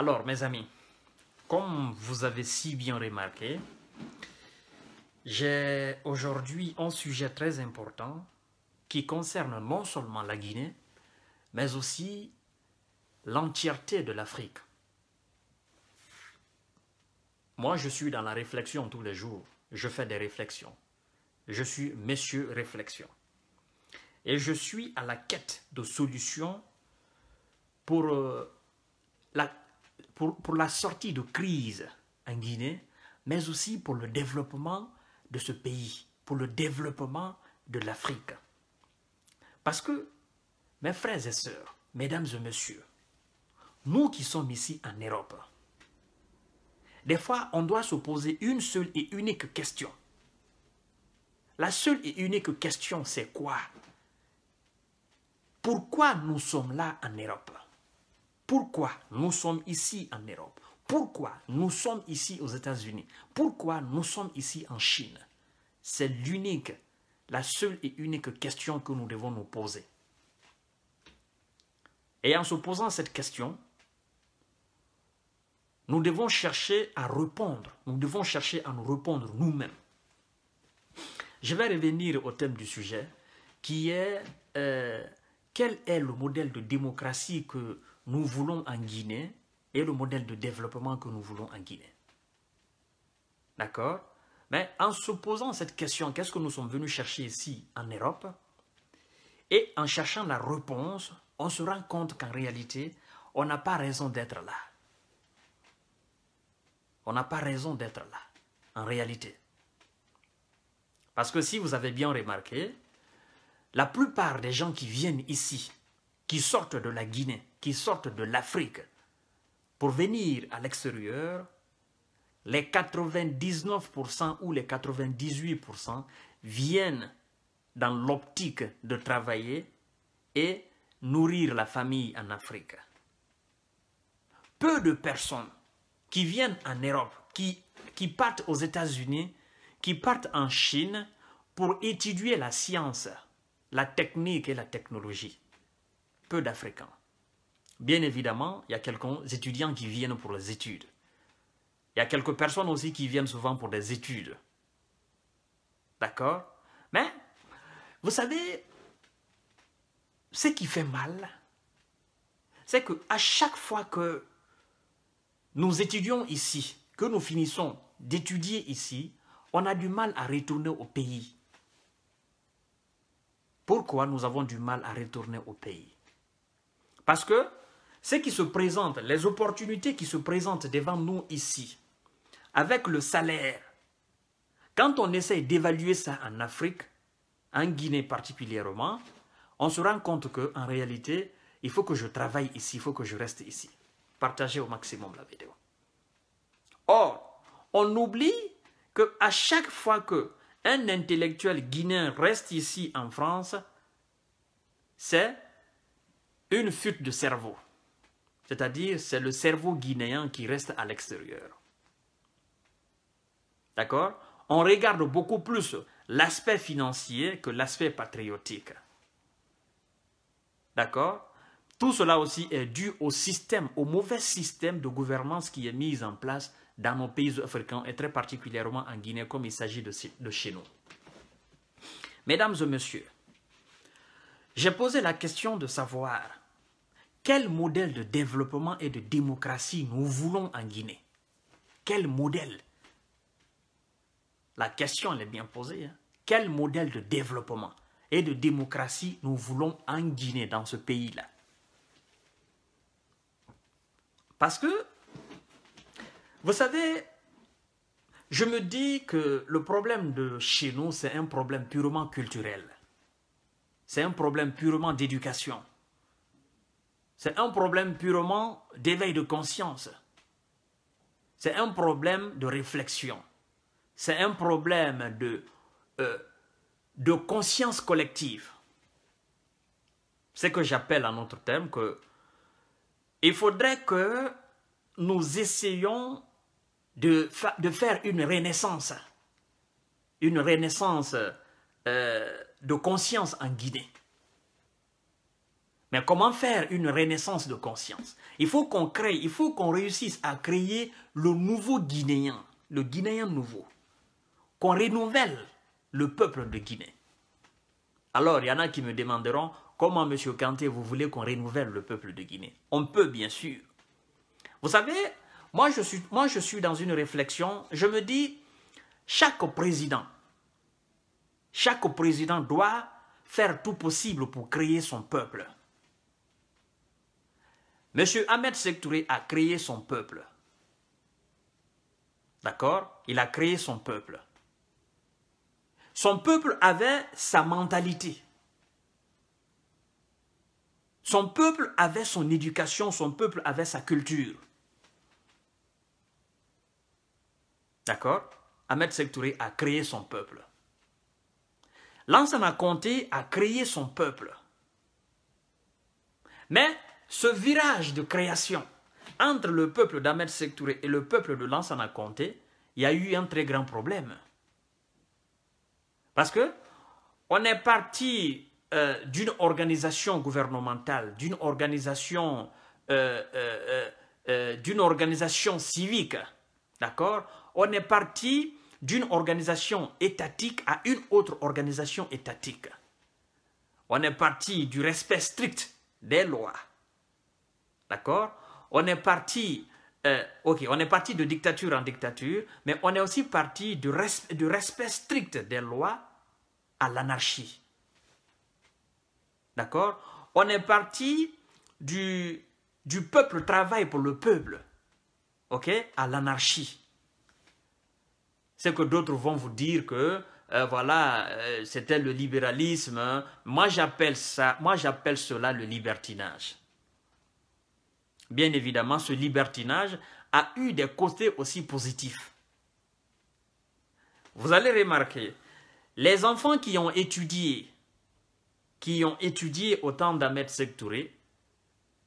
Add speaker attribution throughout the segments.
Speaker 1: Alors, mes amis, comme vous avez si bien remarqué, j'ai aujourd'hui un sujet très important qui concerne non seulement la Guinée, mais aussi l'entièreté de l'Afrique. Moi, je suis dans la réflexion tous les jours. Je fais des réflexions. Je suis monsieur réflexion. Et je suis à la quête de solutions pour euh, la, pour, la sortie de crise en Guinée, mais aussi pour le développement de ce pays, pour le développement de l'Afrique. Parce que, mes frères et sœurs, mesdames et messieurs, nous qui sommes ici en Europe, des fois, on doit se poser une seule et unique question. La seule et unique question, c'est quoi Pourquoi nous sommes là en Europe pourquoi nous sommes ici en Europe, pourquoi nous sommes ici aux États-Unis, pourquoi nous sommes ici en Chine. C'est l'unique, la seule et unique question que nous devons nous poser. Et en se posant cette question, nous devons chercher à répondre, nous devons chercher à nous répondre nous-mêmes. Je vais revenir au thème du sujet, qui est euh, quel est le modèle de démocratie que nous voulons en Guinée et le modèle de développement que nous voulons en Guinée. D'accord Mais en se posant cette question, qu'est-ce que nous sommes venus chercher ici en Europe Et en cherchant la réponse, on se rend compte qu'en réalité, on n'a pas raison d'être là. On n'a pas raison d'être là, en réalité. Parce que si vous avez bien remarqué, la plupart des gens qui viennent ici qui sortent de la Guinée, qui sortent de l'Afrique, pour venir à l'extérieur, les 99% ou les 98% viennent dans l'optique de travailler et nourrir la famille en Afrique. Peu de personnes qui viennent en Europe, qui, qui partent aux États-Unis, qui partent en Chine pour étudier la science, la technique et la technologie peu d'Africains. Bien évidemment, il y a quelques étudiants qui viennent pour les études. Il y a quelques personnes aussi qui viennent souvent pour des études. D'accord Mais, vous savez, ce qui fait mal, c'est qu'à chaque fois que nous étudions ici, que nous finissons d'étudier ici, on a du mal à retourner au pays. Pourquoi nous avons du mal à retourner au pays parce que ce qui se présente, les opportunités qui se présentent devant nous ici, avec le salaire, quand on essaie d'évaluer ça en Afrique, en Guinée particulièrement, on se rend compte qu'en réalité, il faut que je travaille ici, il faut que je reste ici. Partagez au maximum la vidéo. Or, on oublie qu'à chaque fois qu'un intellectuel guinéen reste ici en France, c'est une fuite de cerveau. C'est-à-dire, c'est le cerveau guinéen qui reste à l'extérieur. D'accord On regarde beaucoup plus l'aspect financier que l'aspect patriotique. D'accord Tout cela aussi est dû au système, au mauvais système de gouvernance qui est mis en place dans nos pays africains et très particulièrement en Guinée comme il s'agit de, de chez nous. Mesdames et messieurs, j'ai posé la question de savoir quel modèle de développement et de démocratie nous voulons en Guinée Quel modèle La question est bien posée. Hein. Quel modèle de développement et de démocratie nous voulons en Guinée, dans ce pays-là Parce que, vous savez, je me dis que le problème de chez nous, c'est un problème purement culturel. C'est un problème purement d'éducation. C'est un problème purement d'éveil de conscience. C'est un problème de réflexion. C'est un problème de, euh, de conscience collective. C'est ce que j'appelle en notre terme que il faudrait que nous essayions de, faire une renaissance, une renaissance euh, de conscience en Guinée. Mais comment faire une renaissance de conscience Il faut qu'on crée, il faut qu'on réussisse à créer le nouveau Guinéen, le Guinéen nouveau. Qu'on renouvelle le peuple de Guinée. Alors, il y en a qui me demanderont comment, Monsieur Kanté, vous voulez qu'on renouvelle le peuple de Guinée On peut, bien sûr. Vous savez, moi je, suis, moi, je suis dans une réflexion. Je me dis, chaque président, chaque président doit faire tout possible pour créer son peuple. Monsieur Ahmed Sektouré a créé son peuple. D'accord Il a créé son peuple. Son peuple avait sa mentalité. Son peuple avait son éducation, son peuple avait sa culture. D'accord Ahmed Sektouré a créé son peuple. Lansana Conté a créé son peuple. Mais ce virage de création entre le peuple d'Ahmed Sektouré et le peuple de Lansana Conté, il y a eu un très grand problème. Parce que on est parti euh, d'une organisation gouvernementale, d'une organisation, euh, euh, d'une organisation civique, d'accord On est parti d'une organisation étatique à une autre organisation étatique. On est parti du respect strict des lois D'accord On est parti euh, ok, on est parti de dictature en dictature, mais on est aussi parti du, du respect strict des lois à l'anarchie. D'accord On est parti du, peuple travail pour le peuple, ok, à l'anarchie. C'est que d'autres vont vous dire que, euh, voilà, euh, c'était le libéralisme. Moi, j'appelle ça, moi, j'appelle cela le libertinage bien évidemment, ce libertinage a eu des côtés aussi positifs. Vous allez remarquer, les enfants qui ont étudié, qui ont étudié au temps d'Ahmed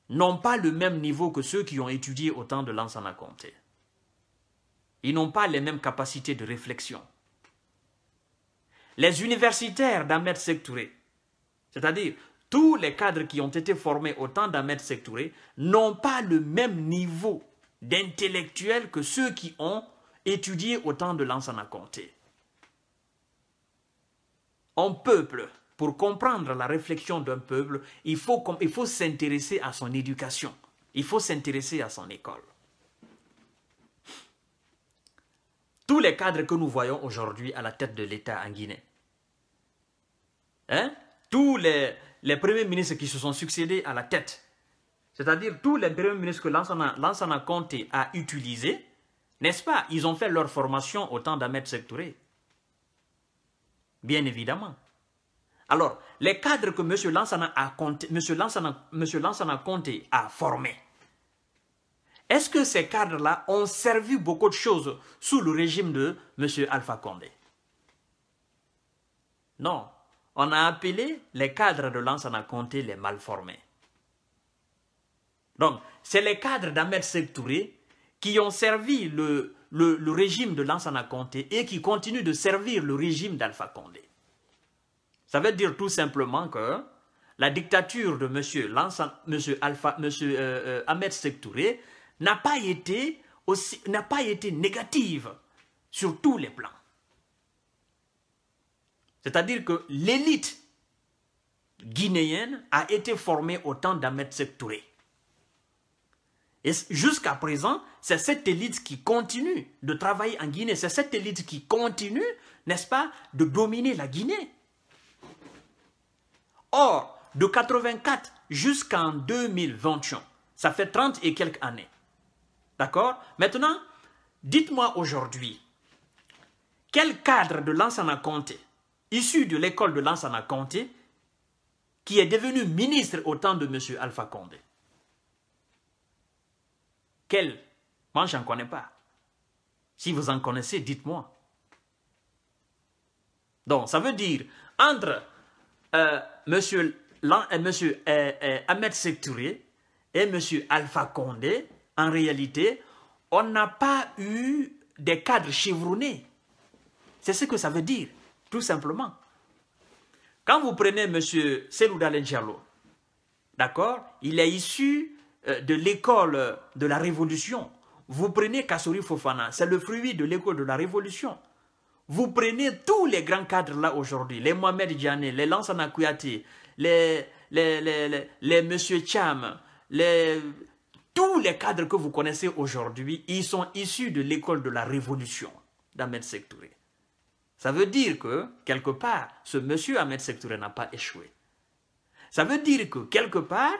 Speaker 1: n'ont pas le même niveau que ceux qui ont étudié autant temps de Lansana Comté. Ils n'ont pas les mêmes capacités de réflexion. Les universitaires d'Ahmed Sectoré, c'est-à-dire tous les cadres qui ont été formés au temps d'Ahmed Sektouré n'ont pas le même niveau d'intellectuel que ceux qui ont étudié au temps de Lansana Comté. Un peuple, pour comprendre la réflexion d'un peuple, il faut, il faut s'intéresser à son éducation, il faut s'intéresser à son école. Tous les cadres que nous voyons aujourd'hui à la tête de l'État en Guinée, hein? tous les, les premiers ministres qui se sont succédés à la tête, c'est-à-dire tous les premiers ministres que Lansana Conte a utilisés, n'est-ce pas Ils ont fait leur formation au temps d'Ahmed Sectoré. Bien évidemment. Alors, les cadres que M. Lansana a, a formés, est-ce que ces cadres-là ont servi beaucoup de choses sous le régime de M. Alpha Condé Non on a appelé les cadres de Lansana conté les malformés. Donc, c'est les cadres d'Ahmed Sektouré qui ont servi le, régime de l'Ansana Conté et qui continuent de servir le régime d'Alpha Condé. Ça veut dire tout simplement que la dictature de M. Monsieur, monsieur Alpha, monsieur, euh, euh, Ahmed Sektouré n'a pas, pas été négative sur tous les plans. C'est-à-dire que l'élite guinéenne a été formée au temps d'Ahmed Touré. Et jusqu'à présent, c'est cette élite qui continue de travailler en Guinée, c'est cette élite qui continue, n'est-ce pas, de dominer la Guinée. Or, de 84 jusqu'en 2021, ça fait 30 et quelques années. D'accord Maintenant, dites-moi aujourd'hui, quel cadre de a Comté issu de l'école de Lansana Conté, qui est devenu ministre au temps de M. Alpha Condé. Quel Moi, je n'en connais pas. Si vous en connaissez, dites-moi. Donc, ça veut dire, entre euh, M. Euh, euh, Ahmed Sektouré et M. Alpha Condé, en réalité, on n'a pas eu des cadres chevronnés. C'est ce que ça veut dire. Tout simplement. Quand vous prenez M. Selouda Diallo, d'accord Il est issu euh, de l'école de la Révolution. Vous prenez Kassouri Fofana, c'est le fruit de l'école de la Révolution. Vous prenez tous les grands cadres là aujourd'hui, les Mohamed Djané, les Lansana Kuyati, les, les, les, les, Monsieur Cham, tous les cadres que vous connaissez aujourd'hui, ils sont issus de l'école de la Révolution d'Ahmed Sektouré. Ça veut dire que, quelque part, ce monsieur Ahmed Sektouré n'a pas échoué. Ça veut dire que, quelque part,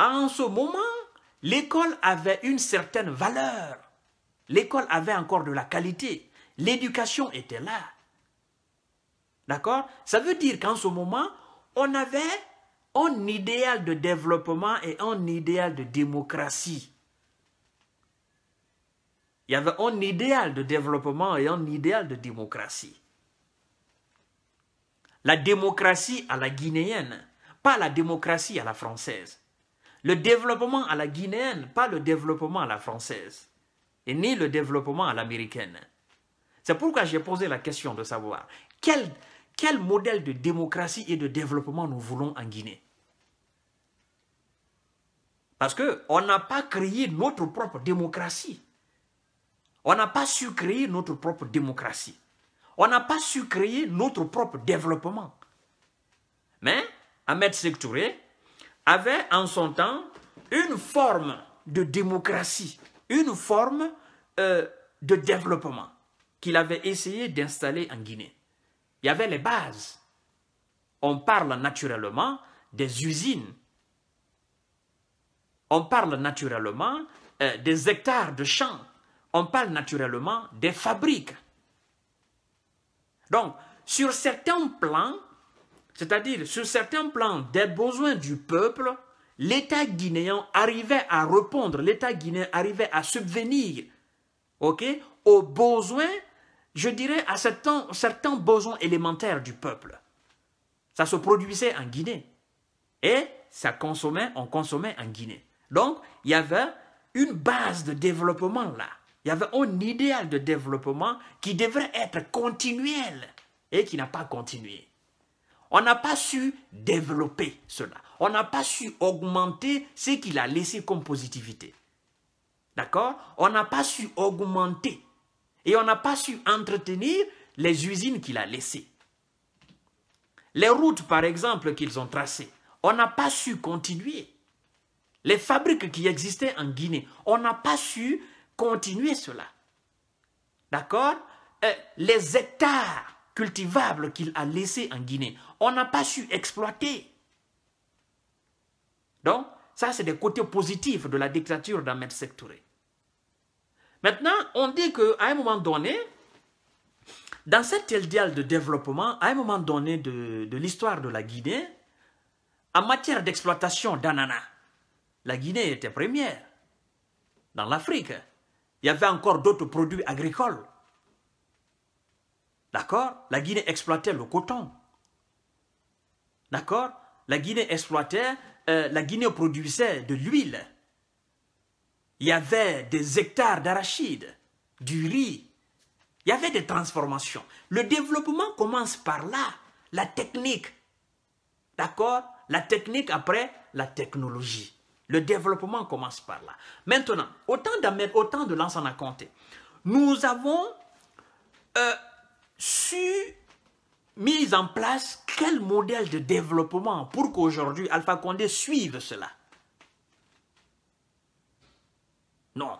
Speaker 1: en ce moment, l'école avait une certaine valeur. L'école avait encore de la qualité. L'éducation était là. D'accord Ça veut dire qu'en ce moment, on avait un idéal de développement et un idéal de démocratie. Il y avait un idéal de développement et un idéal de démocratie. La démocratie à la guinéenne, pas la démocratie à la française. Le développement à la guinéenne, pas le développement à la française. Et ni le développement à l'américaine. C'est pourquoi j'ai posé la question de savoir quel, quel modèle de démocratie et de développement nous voulons en Guinée. Parce qu'on n'a pas créé notre propre démocratie. On n'a pas su créer notre propre démocratie. On n'a pas su créer notre propre développement. Mais Ahmed Sektouré avait en son temps une forme de démocratie, une forme euh, de développement qu'il avait essayé d'installer en Guinée. Il y avait les bases. On parle naturellement des usines. On parle naturellement euh, des hectares de champs on parle naturellement des fabriques. Donc, sur certains plans, c'est-à-dire sur certains plans des besoins du peuple, l'État guinéen arrivait à répondre, l'État guinéen arrivait à subvenir ok, aux besoins, je dirais, à certains, certains besoins élémentaires du peuple. Ça se produisait en Guinée. Et ça consommait, on consommait en Guinée. Donc, il y avait une base de développement là. Il y avait un idéal de développement qui devrait être continuel et qui n'a pas continué. On n'a pas su développer cela. On n'a pas su augmenter ce qu'il a laissé comme positivité. D'accord On n'a pas su augmenter et on n'a pas su entretenir les usines qu'il a laissées. Les routes, par exemple, qu'ils ont tracées, on n'a pas su continuer. Les fabriques qui existaient en Guinée, on n'a pas su continuer cela. D'accord euh, Les hectares cultivables qu'il a laissés en Guinée, on n'a pas su exploiter. Donc, ça, c'est des côtés positifs de la dictature d'Ahmed Sectoré. Maintenant, on dit qu'à un moment donné, dans cet idéal de développement, à un moment donné de l'histoire de la Guinée, en matière d'exploitation d'ananas, la Guinée était première dans l'Afrique il y avait encore d'autres produits agricoles. D'accord La Guinée exploitait le coton. D'accord La Guinée exploitait, euh, la Guinée produisait de l'huile. Il y avait des hectares d'arachides, du riz. Il y avait des transformations. Le développement commence par là, la technique. D'accord La technique après la technologie. Le développement commence par là. Maintenant, autant de autant de compter. nous avons euh, su mis en place quel modèle de développement pour qu'aujourd'hui Alpha Condé suive cela. Non.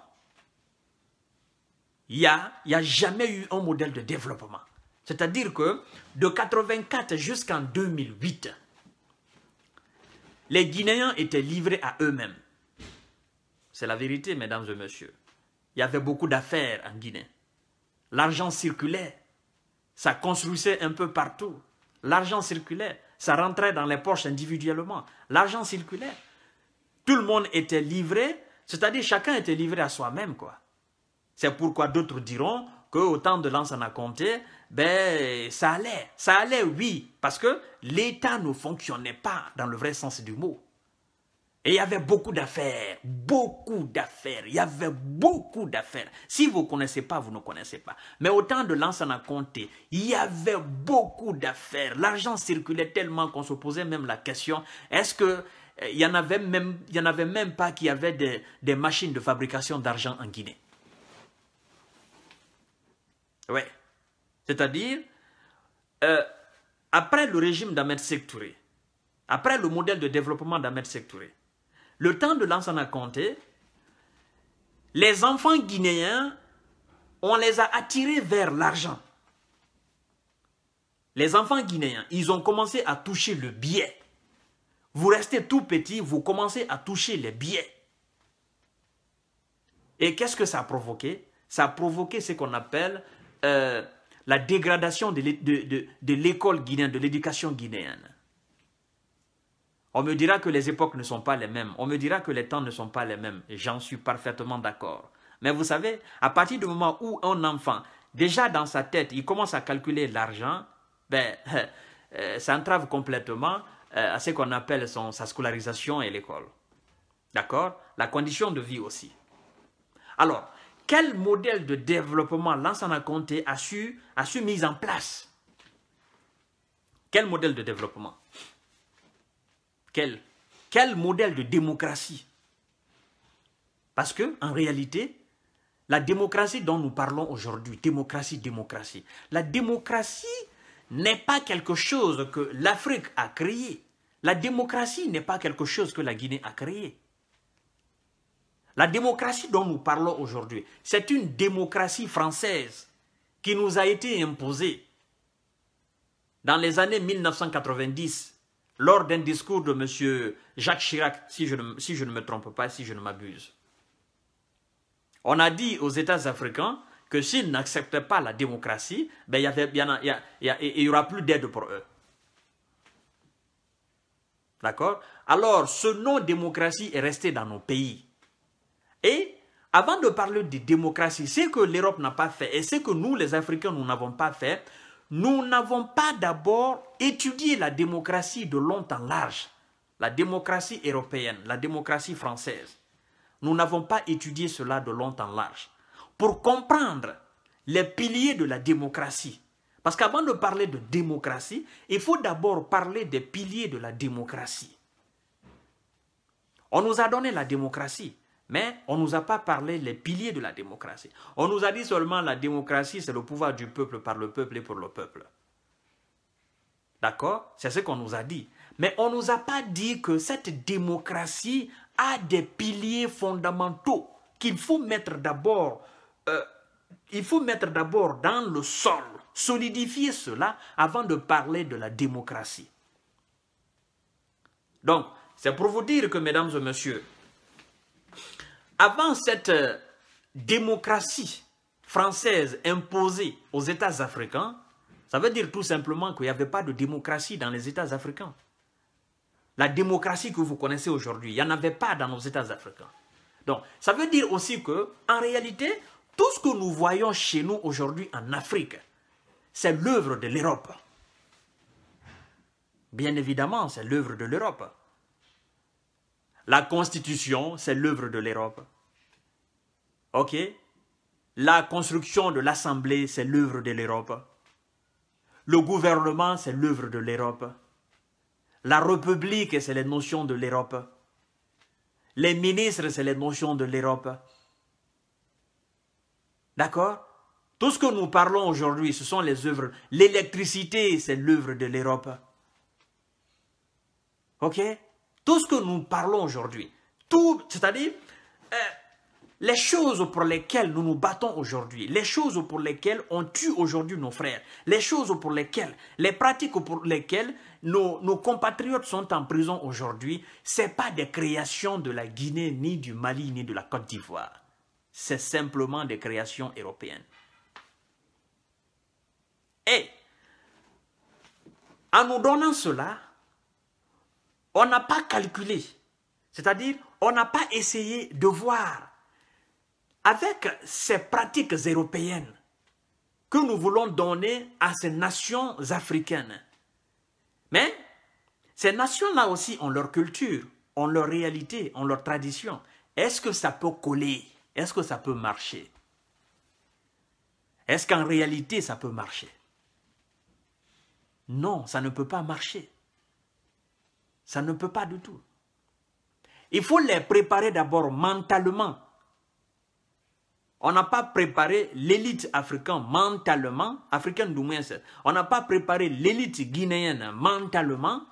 Speaker 1: Il n'y a, y a jamais eu un modèle de développement. C'est-à-dire que de 1984 jusqu'en 2008, les Guinéens étaient livrés à eux-mêmes. C'est la vérité, mesdames et messieurs. Il y avait beaucoup d'affaires en Guinée. L'argent circulait. Ça construisait un peu partout. L'argent circulait. Ça rentrait dans les poches individuellement. L'argent circulait. Tout le monde était livré, c'est-à-dire chacun était livré à soi-même, quoi. C'est pourquoi d'autres diront, qu'au temps de l'ancien Comté, ben, ça allait. Ça allait, oui, parce que l'État ne fonctionnait pas dans le vrai sens du mot. Et il y avait beaucoup d'affaires, beaucoup d'affaires, il y avait beaucoup d'affaires. Si vous ne connaissez pas, vous ne connaissez pas. Mais au temps de a compté, il y avait beaucoup d'affaires. L'argent circulait tellement qu'on se posait même la question, est-ce qu'il euh, n'y en, avait même, il y en avait même pas qui avaient des machines de fabrication d'argent en Guinée c'est-à-dire, euh, après le régime d'Ahmed Sektouré, après le modèle de développement d'Ahmed Sektouré, le temps de a Compté, les enfants guinéens, on les a attirés vers l'argent. Les enfants guinéens, ils ont commencé à toucher le biais. Vous restez tout petit, vous commencez à toucher les biais. Et qu'est-ce que ça a provoqué Ça a provoqué ce qu'on appelle euh, la dégradation de l'école guinéenne, de l'éducation guinéenne. On me dira que les époques ne sont pas les mêmes, on me dira que les temps ne sont pas les mêmes, j'en suis parfaitement d'accord. Mais vous savez, à partir du moment où un enfant, déjà dans sa tête, il commence à calculer l'argent, ben, ça euh, entrave complètement euh, à ce qu'on appelle sa scolarisation et l'école. D'accord La condition de vie aussi. Alors, quel modèle de développement Lansana compté a su, a su mise en place Quel modèle de développement quel, quel modèle de démocratie Parce que, en réalité, la démocratie dont nous parlons aujourd'hui, démocratie, démocratie, la démocratie n'est pas quelque chose que l'Afrique a créé. La démocratie n'est pas quelque chose que la Guinée a créé. La démocratie dont nous parlons aujourd'hui, c'est une démocratie française qui nous a été imposée dans les années 1990 lors d'un discours de M. Jacques Chirac, si je, ne, me trompe pas, si je ne m'abuse. On a dit aux États africains que s'ils n'acceptaient pas la démocratie, ben, il n'y y y aura plus d'aide pour eux. D'accord Alors, ce nom démocratie est resté dans nos pays. Et avant de parler de démocratie, ce que l'Europe n'a pas fait et ce que nous, les Africains, nous n'avons pas fait, nous n'avons pas d'abord étudié la démocratie de long en large, la démocratie européenne, la démocratie française. Nous n'avons pas étudié cela de long en large pour comprendre les piliers de la démocratie. Parce qu'avant de parler de démocratie, il faut d'abord parler des piliers de la démocratie. On nous a donné la démocratie. Mais on ne nous a pas parlé les piliers de la démocratie. On nous a dit seulement la démocratie, c'est le pouvoir du peuple par le peuple et pour le peuple. D'accord C'est ce qu'on nous a dit. Mais on ne nous a pas dit que cette démocratie a des piliers fondamentaux qu'il faut mettre d'abord euh, il faut mettre d'abord dans le sol, solidifier cela avant de parler de la démocratie. Donc, c'est pour vous dire que, mesdames et messieurs, avant cette euh, démocratie française imposée aux États africains, ça veut dire tout simplement qu'il n'y avait pas de démocratie dans les États africains. La démocratie que vous connaissez aujourd'hui, il n'y en avait pas dans nos États africains. Donc, ça veut dire aussi que, en réalité, tout ce que nous voyons chez nous aujourd'hui en Afrique, c'est l'œuvre de l'Europe. Bien évidemment, c'est l'œuvre de l'Europe. La Constitution, c'est l'œuvre de l'Europe ok, la construction de l'Assemblée, c'est l'œuvre de l'Europe. Le gouvernement, c'est l'œuvre de l'Europe. La République, c'est les notions de l'Europe. Les ministres, c'est les notions de l'Europe. D'accord Tout ce que nous parlons aujourd'hui, ce sont les œuvres. L'électricité, c'est l'œuvre de l'Europe. OK Tout ce que nous parlons aujourd'hui, tout, c'est-à-dire, euh, les choses pour lesquelles nous nous battons aujourd'hui, les choses pour lesquelles on tue aujourd'hui nos frères, les choses pour lesquelles, les pratiques pour lesquelles nos, compatriotes sont en prison aujourd'hui, ce n'est pas des créations de la Guinée, ni du Mali, ni de la Côte d'Ivoire. C'est simplement des créations européennes. Et en nous donnant cela, on n'a pas calculé, c'est-à-dire on n'a pas essayé de voir avec ces pratiques européennes que nous voulons donner à ces nations africaines. Mais ces nations-là aussi ont leur culture, ont leur réalité, ont leur tradition. Est-ce que ça peut coller Est-ce que ça peut marcher Est-ce qu'en réalité ça peut marcher Non, ça ne peut pas marcher. Ça ne peut pas du tout. Il faut les préparer d'abord mentalement on n'a pas préparé l'élite africaine mentalement, africaine du on n'a pas préparé l'élite guinéenne mentalement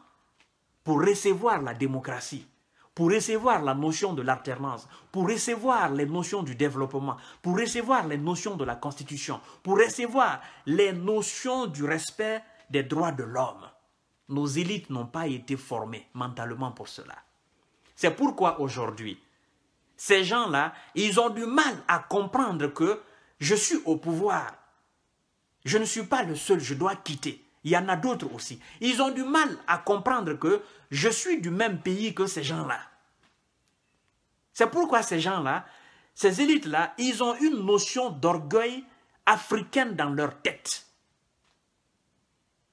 Speaker 1: pour recevoir la démocratie, pour recevoir la notion de l'alternance, pour recevoir les notions du développement, pour recevoir les notions de la constitution, pour recevoir les notions du respect des droits de l'homme. Nos élites n'ont pas été formées mentalement pour cela. C'est pourquoi aujourd'hui, ces gens-là, ils ont du mal à comprendre que je suis au pouvoir. Je ne suis pas le seul, je dois quitter. Il y en a d'autres aussi. Ils ont du mal à comprendre que je suis du même pays que ces gens-là. C'est pourquoi ces gens-là, ces élites-là, ils ont une notion d'orgueil africaine dans leur tête.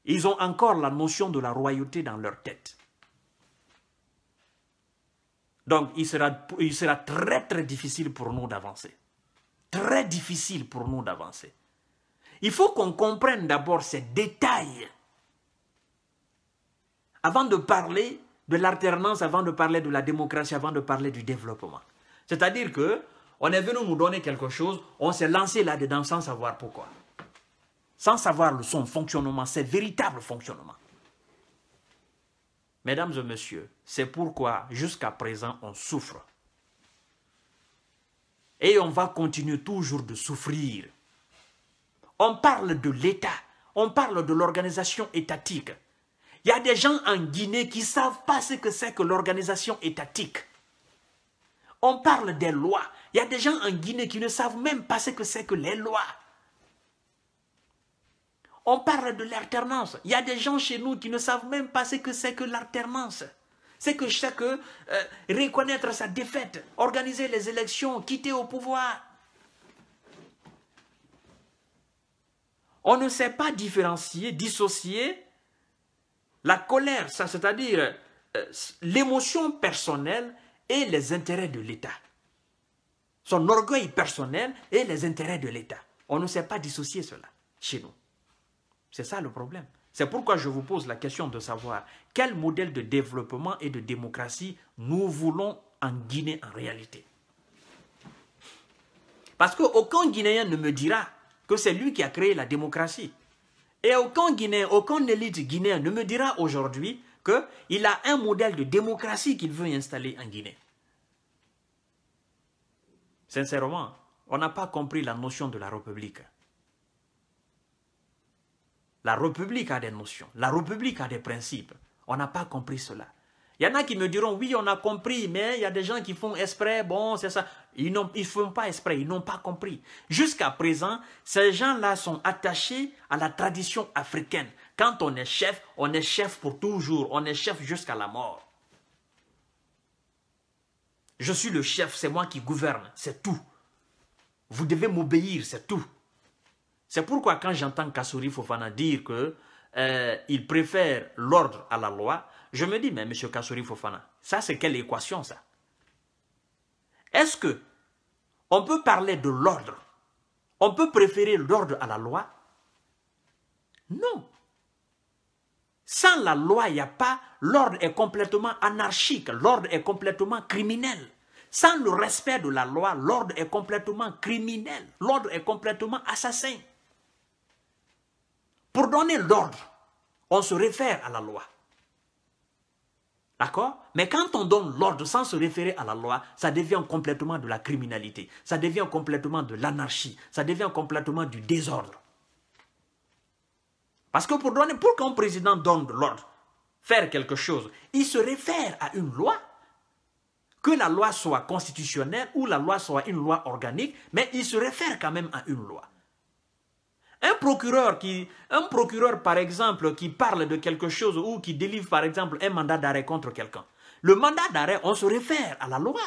Speaker 1: Ils ont encore la notion de la royauté dans leur tête. Donc, il sera, il sera très, très difficile pour nous d'avancer. Très difficile pour nous d'avancer. Il faut qu'on comprenne d'abord ces détails avant de parler de l'alternance, avant de parler de la démocratie, avant de parler du développement. C'est-à-dire que on est venu nous donner quelque chose, on s'est lancé là-dedans sans savoir pourquoi. Sans savoir son fonctionnement, ses véritables fonctionnements. Mesdames et messieurs, c'est pourquoi jusqu'à présent on souffre. Et on va continuer toujours de souffrir. On parle de l'État, on parle de l'organisation étatique. Il y a des gens en Guinée qui ne savent pas ce que c'est que l'organisation étatique. On parle des lois. Il y a des gens en Guinée qui ne savent même pas ce que c'est que les lois. On parle de l'alternance. Il y a des gens chez nous qui ne savent même pas ce que c'est que l'alternance. C'est que chaque euh, reconnaître sa défaite, organiser les élections, quitter au pouvoir. On ne sait pas différencier, dissocier la colère, c'est-à-dire euh, l'émotion personnelle et les intérêts de l'État. Son orgueil personnel et les intérêts de l'État. On ne sait pas dissocier cela chez nous. C'est ça le problème. C'est pourquoi je vous pose la question de savoir quel modèle de développement et de démocratie nous voulons en Guinée en réalité. Parce qu'aucun Guinéen ne me dira que c'est lui qui a créé la démocratie. Et aucun Guinéen, aucun élite guinéen ne me dira aujourd'hui qu'il a un modèle de démocratie qu'il veut installer en Guinée. Sincèrement, on n'a pas compris la notion de la République. La République a des notions, la République a des principes. On n'a pas compris cela. Il y en a qui me diront, oui, on a compris, mais il y a des gens qui font exprès, bon, c'est ça. Ils ne font pas exprès, ils n'ont pas compris. Jusqu'à présent, ces gens-là sont attachés à la tradition africaine. Quand on est chef, on est chef pour toujours, on est chef jusqu'à la mort. Je suis le chef, c'est moi qui gouverne, c'est tout. Vous devez m'obéir, c'est tout. C'est pourquoi quand j'entends Kassouri Fofana dire qu'il euh, il préfère l'ordre à la loi, je me dis, mais Monsieur Kassouri Fofana, ça c'est quelle équation ça Est-ce que on peut parler de l'ordre On peut préférer l'ordre à la loi Non. Sans la loi, il n'y a pas... L'ordre est complètement anarchique, l'ordre est complètement criminel. Sans le respect de la loi, l'ordre est complètement criminel, l'ordre est complètement assassin. Pour donner l'ordre, on se réfère à la loi. D'accord Mais quand on donne l'ordre sans se référer à la loi, ça devient complètement de la criminalité, ça devient complètement de l'anarchie, ça devient complètement du désordre. Parce que pour, donner, pour qu'un président donne de l'ordre, faire quelque chose, il se réfère à une loi, que la loi soit constitutionnelle ou la loi soit une loi organique, mais il se réfère quand même à une loi. Un procureur, qui, un procureur, par exemple, qui parle de quelque chose ou qui délivre, par exemple, un mandat d'arrêt contre quelqu'un, le mandat d'arrêt, on se réfère à la loi.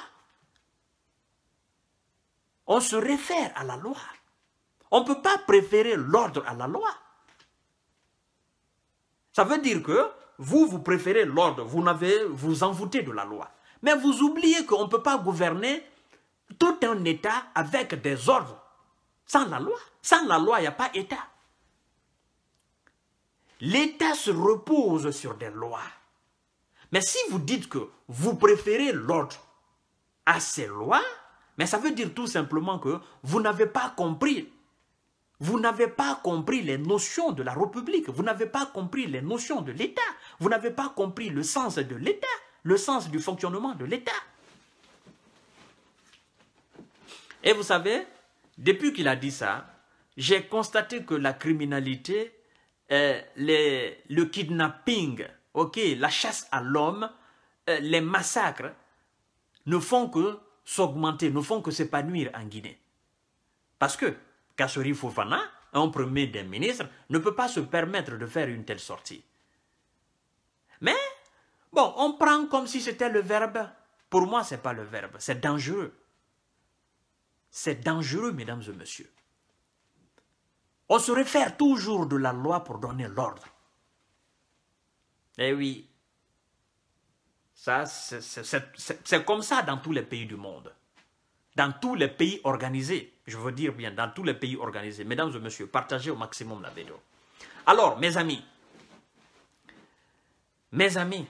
Speaker 1: On se réfère à la loi. On ne peut pas préférer l'ordre à la loi. Ça veut dire que vous, vous préférez l'ordre, vous n'avez, vous envoûtez de la loi. Mais vous oubliez qu'on ne peut pas gouverner tout un État avec des ordres sans la loi. Sans la loi, il n'y a pas État. L'État se repose sur des lois. Mais si vous dites que vous préférez l'ordre à ces lois, mais ça veut dire tout simplement que vous n'avez pas compris. Vous n'avez pas compris les notions de la République. Vous n'avez pas compris les notions de l'État. Vous n'avez pas compris le sens de l'État, le sens du fonctionnement de l'État. Et vous savez, depuis qu'il a dit ça, j'ai constaté que la criminalité, euh, le kidnapping, la chasse à l'homme, euh, les massacres ne font que s'augmenter, ne font que s'épanouir en Guinée. Parce que Kassori Fofana, un premier des ministres, ne peut pas se permettre de faire une telle sortie. Mais, bon, on prend comme si c'était le verbe. Pour moi, ce n'est pas le verbe, c'est dangereux. C'est dangereux, mesdames et messieurs. On se réfère toujours de la loi pour donner l'ordre. Eh oui, c'est comme ça dans tous les pays du monde. Dans tous les pays organisés, je veux dire bien, dans tous les pays organisés. Mesdames et messieurs, partagez au maximum la vidéo. Alors, mes amis, mes amis,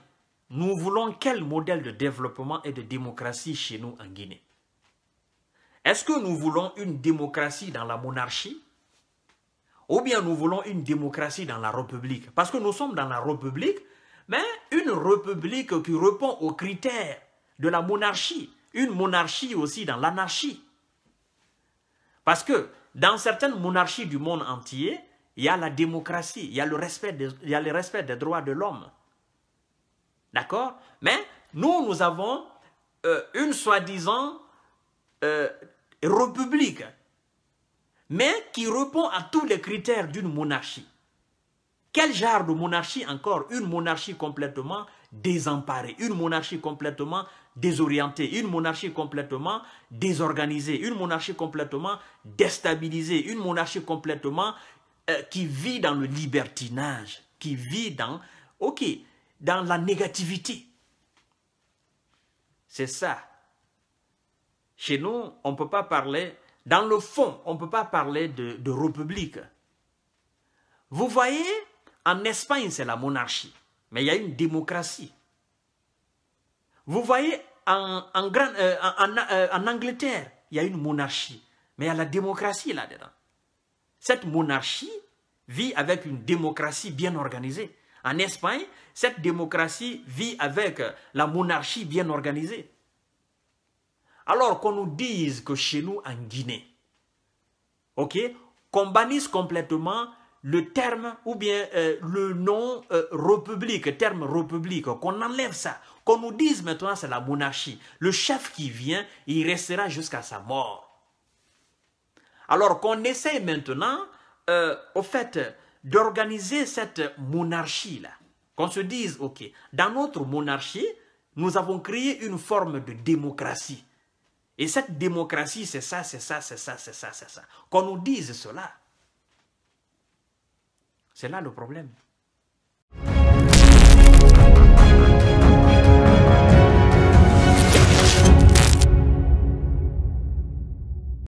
Speaker 1: nous voulons quel modèle de développement et de démocratie chez nous en Guinée est-ce que nous voulons une démocratie dans la monarchie ou bien nous voulons une démocratie dans la République Parce que nous sommes dans la République, mais une République qui répond aux critères de la monarchie, une monarchie aussi dans l'anarchie. Parce que dans certaines monarchies du monde entier, il y a la démocratie, il y a le respect des, droits de l'homme. D'accord Mais nous, nous avons euh, une soi-disant euh, république, mais qui répond à tous les critères d'une monarchie. Quel genre de monarchie encore Une monarchie complètement désemparée, une monarchie complètement désorientée, une monarchie complètement désorganisée, une monarchie complètement déstabilisée, une monarchie complètement euh, qui vit dans le libertinage, qui vit dans, ok, dans la négativité. C'est ça chez nous, on ne peut pas parler, dans le fond, on ne peut pas parler de, république. Vous voyez, en Espagne, c'est la monarchie, mais il y a une démocratie. Vous voyez, en, euh, euh, en Angleterre, il y a une monarchie, mais il y a la démocratie là-dedans. Cette monarchie vit avec une démocratie bien organisée. En Espagne, cette démocratie vit avec la monarchie bien organisée. Alors qu'on nous dise que chez nous, en Guinée, ok, qu'on bannisse complètement le terme ou bien euh, le nom euh, république, terme république, qu'on enlève ça, qu'on nous dise maintenant c'est la monarchie. Le chef qui vient, il restera jusqu'à sa mort. Alors qu'on essaye maintenant, euh, au fait, d'organiser cette monarchie-là. Qu'on se dise, OK, dans notre monarchie, nous avons créé une forme de démocratie. Et cette démocratie, c'est ça, c'est ça, c'est ça, c'est ça, c'est ça. Qu'on nous dise cela. C'est là le problème.